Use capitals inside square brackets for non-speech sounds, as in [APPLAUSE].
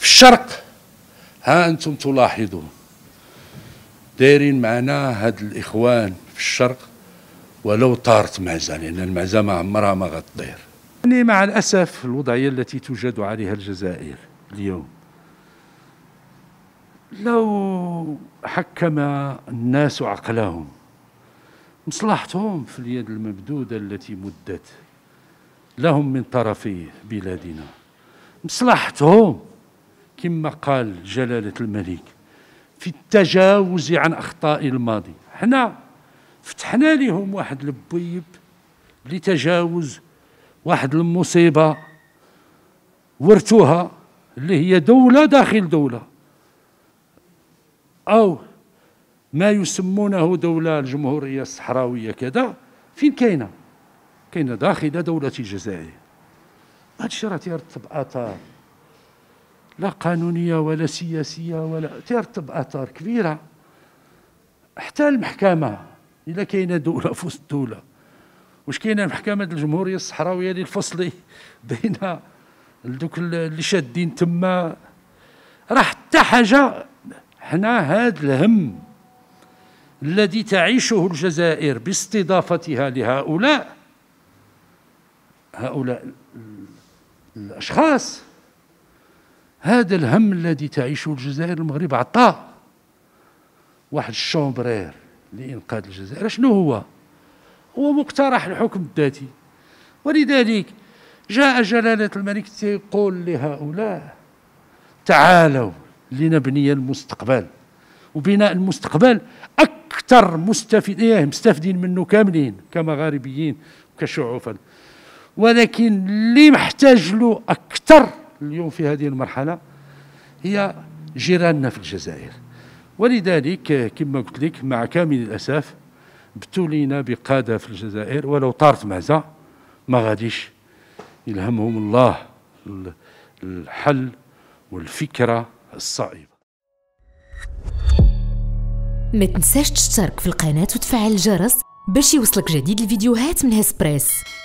في الشرق ها انتم تلاحظون دايرين معنا هاد الاخوان في الشرق ولو طارت معزه لان المعزه ما عمرها ما غطير يعني مع الاسف الوضعيه التي توجد عليها الجزائر اليوم لو حكم الناس عقلهم مصلحتهم في اليد الممدوده التي مدت لهم من طرف بلادنا مصلحتهم كما قال جلالة الملك في التجاوز عن أخطاء الماضي حنا فتحنا لهم واحد البيب لتجاوز واحد المصيبة ورثوها اللي هي دولة داخل دولة أو ما يسمونه دولة الجمهورية الصحراوية كذا فين كاينة؟ كاينة داخل دولة الجزائر هادشي راه تيرتب آثار لا قانونيه ولا سياسيه ولا ترتب اثار كبيره حتى المحكمه الا كاينه دوله فوسط دوله واش كاينه محكمه الجمهوريه الصحراويه للفصلي [LAUGHS] بين دوك اللي شادين تما راه حتى حاجه حنا هاد الهم الذي تعيشه الجزائر باستضافتها لهؤلاء هؤلاء الاشخاص هذا الهم الذي تعيشه الجزائر المغرب عطاه واحد الشومبرير لإنقاذ الجزائر شنو هو؟ هو مقترح الحكم الذاتي ولذلك جاء جلالة الملك يقول لهؤلاء تعالوا لنبني المستقبل وبناء المستقبل أكثر مستفيدين مستفيدين منه كاملين كمغاربيين وكشعوفا ولكن اللي محتاج له أكثر اليوم في هذه المرحلة هي جيراننا في الجزائر ولذلك كما قلت لك مع كامل الأسف ابتلينا بقادة في الجزائر ولو طارت معزة ما غاديش يلهمهم الله الحل والفكرة الصائبة ما تنساش تشترك في القناة وتفعل الجرس باش يوصلك جديد الفيديوهات من هسبريس